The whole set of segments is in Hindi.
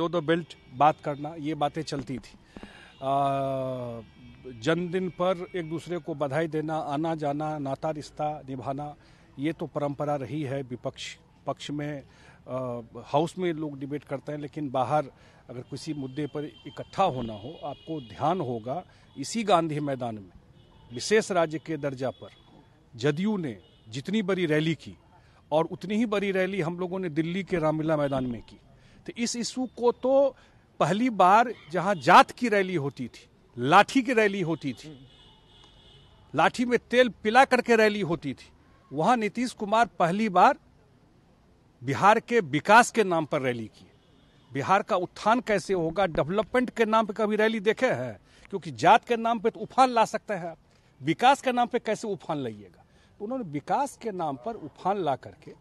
टू द बेल्ट बात करना ये बातें चलती थी जन्मदिन पर एक दूसरे को बधाई देना आना जाना नाता रिश्ता निभाना ये तो परंपरा रही है विपक्ष पक्ष में हाउस में लोग डिबेट करते हैं लेकिन बाहर अगर किसी मुद्दे पर इकट्ठा होना हो आपको ध्यान होगा इसी गांधी मैदान में विशेष राज्य के दर्जा पर जदयू ने जितनी बड़ी रैली की और उतनी ही बड़ी रैली हम लोगों ने दिल्ली के रामलीला मैदान में की तो इस इशू को तो पहली बार जहां जात की रैली होती थी लाठी की रैली होती थी लाठी में तेल पिला करके रैली होती थी वहां नीतीश कुमार पहली बार बिहार के विकास के नाम पर रैली की बिहार का उत्थान कैसे होगा डेवलपमेंट के नाम पर कभी रैली देखे हैं क्योंकि जात के नाम पे तो उफान ला सकते हैं आप विकास के नाम पे कैसे उफान लाइएगा तो उन्होंने विकास के नाम पर उफान ला करके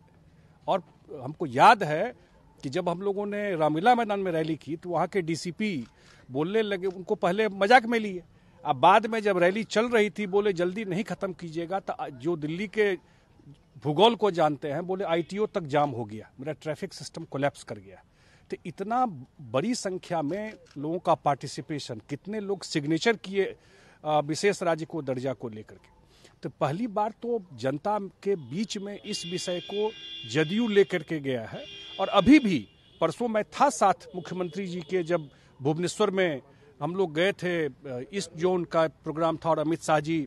और हमको याद है कि जब हम लोगों ने रामलीला मैदान में रैली की तो वहाँ के डीसीपी बोलने लगे उनको पहले मजाक में लिए अब बाद में जब रैली चल रही थी बोले जल्दी नहीं ख़त्म कीजिएगा तो जो दिल्ली के भूगोल को जानते हैं बोले आईटीओ तक जाम हो गया मेरा ट्रैफिक सिस्टम कोलेप्स कर गया तो इतना बड़ी संख्या में लोगों का पार्टिसिपेशन कितने लोग सिग्नेचर किए विशेष राज्य को दर्जा को लेकर के तो पहली बार तो जनता के बीच में इस विषय को जदयू लेकर के गया है और अभी भी परसों मैं था साथ मुख्यमंत्री जी के जब भुवनेश्वर में हम लोग गए थे ईस्ट जोन का प्रोग्राम था और अमित शाह जी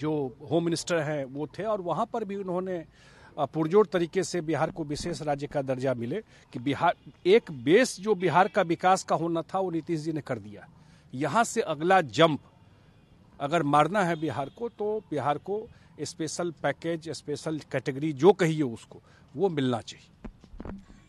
जो होम मिनिस्टर हैं वो थे और वहाँ पर भी उन्होंने पुरजोर तरीके से बिहार को विशेष राज्य का दर्जा मिले कि बिहार एक बेस जो बिहार का विकास का होना था वो नीतीश जी ने कर दिया यहाँ से अगला जंप अगर मारना है बिहार को तो बिहार को स्पेशल पैकेज स्पेशल कैटेगरी जो कहिए उसको वो मिलना चाहिए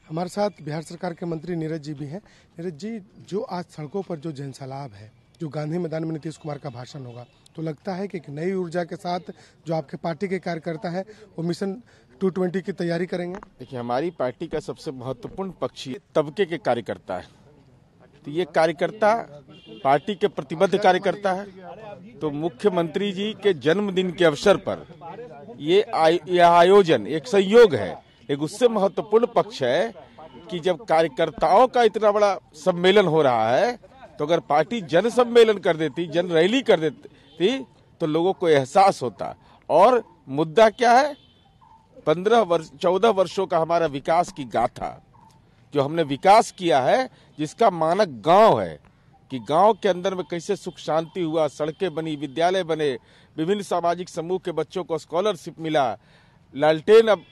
हमारे साथ बिहार सरकार के मंत्री नीरज जी भी हैं नीरज जी जो आज सड़कों पर जो जनसलाब है जो गांधी मैदान में नीतीश कुमार का भाषण होगा तो लगता है कि एक नई ऊर्जा के साथ जो आपके पार्टी के कार्यकर्ता है वो मिशन 220 की तैयारी करेंगे देखिए हमारी पार्टी का सबसे महत्वपूर्ण पक्ष तबके के कार्यकर्ता है तो ये कार्यकर्ता पार्टी के प्रतिबद्ध कार्यकर्ता है तो मुख्यमंत्री जी के जन्मदिन के अवसर पर ये आयोजन एक सहयोग है एक उससे महत्वपूर्ण पक्ष है कि जब कार्यकर्ताओं का इतना बड़ा सम्मेलन हो रहा है तो अगर पार्टी जन सम्मेलन कर देती जन रैली कर देती तो लोगों को एहसास होता और मुद्दा क्या है पंद्रह वर्ष चौदह वर्षों का हमारा विकास की गाथा जो हमने विकास किया है जिसका मानक गांव है कि गांव के अंदर में कैसे सुख शांति हुआ सड़कें बनी विद्यालय बने विभिन्न सामाजिक समूह के बच्चों को स्कॉलरशिप मिला लालटेन अब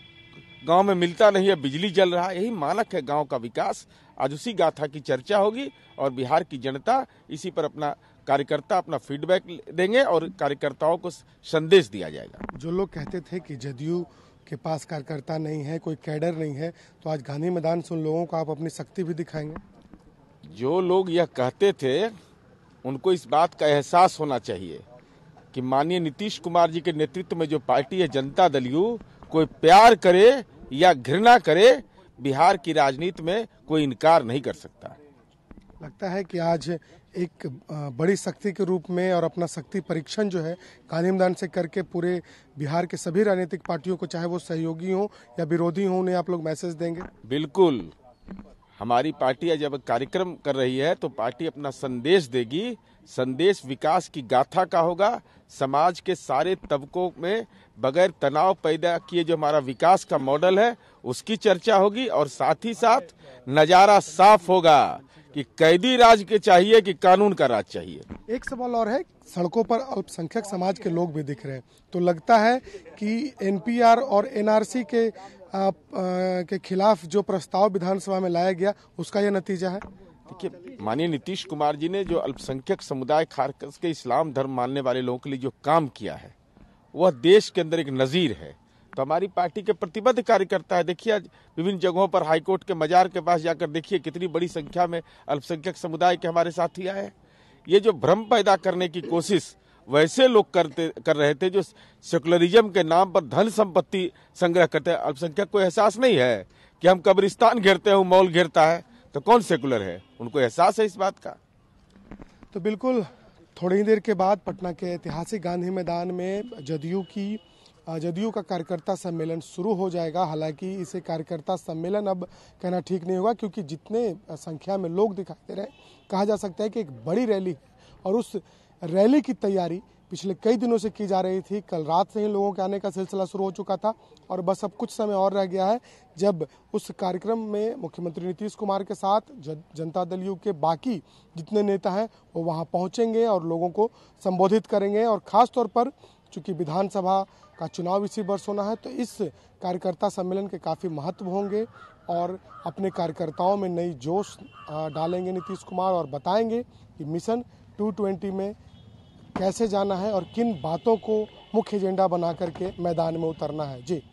गांव में मिलता नहीं है बिजली जल रहा यही मानक है गांव का विकास आज उसी गाथा की चर्चा होगी और बिहार की जनता इसी पर अपना कार्यकर्ता अपना फीडबैक देंगे और कार्यकर्ताओं को संदेश दिया जाएगा जो लोग कहते थे कि जदयू के पास कार्यकर्ता नहीं है कोई कैडर नहीं है तो आज गांधी मैदान से उन लोगों को आप अपनी शक्ति भी दिखाएंगे जो लोग यह कहते थे उनको इस बात का एहसास होना चाहिए कि माननीय नीतीश कुमार जी के नेतृत्व में जो पार्टी है जनता दल यू कोई प्यार करे या घृणा करे बिहार की राजनीति में कोई इनकार नहीं कर सकता लगता है कि आज एक बड़ी शक्ति के रूप में और अपना शक्ति परीक्षण जो है कालीमदान से करके पूरे बिहार के सभी राजनीतिक पार्टियों को चाहे वो सहयोगी हो या विरोधी हो उन्हें आप लोग मैसेज देंगे बिल्कुल हमारी पार्टी जब कार्यक्रम कर रही है तो पार्टी अपना संदेश देगी संदेश विकास की गाथा का होगा समाज के सारे तबकों में बगैर तनाव पैदा किए जो हमारा विकास का मॉडल है उसकी चर्चा होगी और साथ ही साथ नज़ारा साफ होगा कि कैदी राज के चाहिए कि कानून का राज चाहिए एक सवाल और है सड़कों पर अल्पसंख्यक समाज के लोग भी दिख रहे हैं तो लगता है कि एनपीआर और एनआरसी के आ, के खिलाफ जो प्रस्ताव विधानसभा में लाया गया उसका यह नतीजा है देखिए माननीय नीतीश कुमार जी ने जो अल्पसंख्यक समुदाय खास के इस्लाम धर्म मानने वाले लोगों के लिए जो काम किया है वह देश के अंदर एक नज़ीर है तो हमारी पार्टी के प्रतिबद्ध कार्यकर्ता है देखिए आज विभिन्न जगहों पर हाईकोर्ट के मजार के पास जाकर देखिए कितनी बड़ी संख्या में अल्पसंख्यक समुदाय के हमारे साथी आए ये जो भ्रम पैदा करने की कोशिश वैसे लोग करते कर रहे थे जो सेकुलरिज्म के नाम पर धन संपत्ति संग्रह करते हैं अल्पसंख्यक को एहसास नहीं है कि हम कब्रिस्तान घेरते हैं मॉल घेरता है तो कौन सेकुलर है उनको एहसास है इस बात का तो बिल्कुल थोड़ी देर के बाद पटना के ऐतिहासिक गांधी मैदान में जदयू की जदयू का कार्यकर्ता सम्मेलन शुरू हो जाएगा हालांकि इसे कार्यकर्ता सम्मेलन अब कहना ठीक नहीं होगा क्योंकि जितने संख्या में लोग दिखाई दे रहे हैं कहा जा सकता है कि एक बड़ी रैली है और उस रैली की तैयारी पिछले कई दिनों से की जा रही थी कल रात से ही लोगों के आने का सिलसिला शुरू हो चुका था और बस अब कुछ समय और रह गया है जब उस कार्यक्रम में मुख्यमंत्री नीतीश कुमार के साथ जनता दल यू के बाकी जितने नेता हैं वो वहाँ पहुँचेंगे और लोगों को संबोधित करेंगे और ख़ास तौर पर चूँकि विधानसभा का चुनाव इसी वर्ष होना है तो इस कार्यकर्ता सम्मेलन के काफ़ी महत्व होंगे और अपने कार्यकर्ताओं में नई जोश डालेंगे नीतीश कुमार और बताएंगे कि मिशन 220 में कैसे जाना है और किन बातों को मुख्य एजेंडा बना करके मैदान में उतरना है जी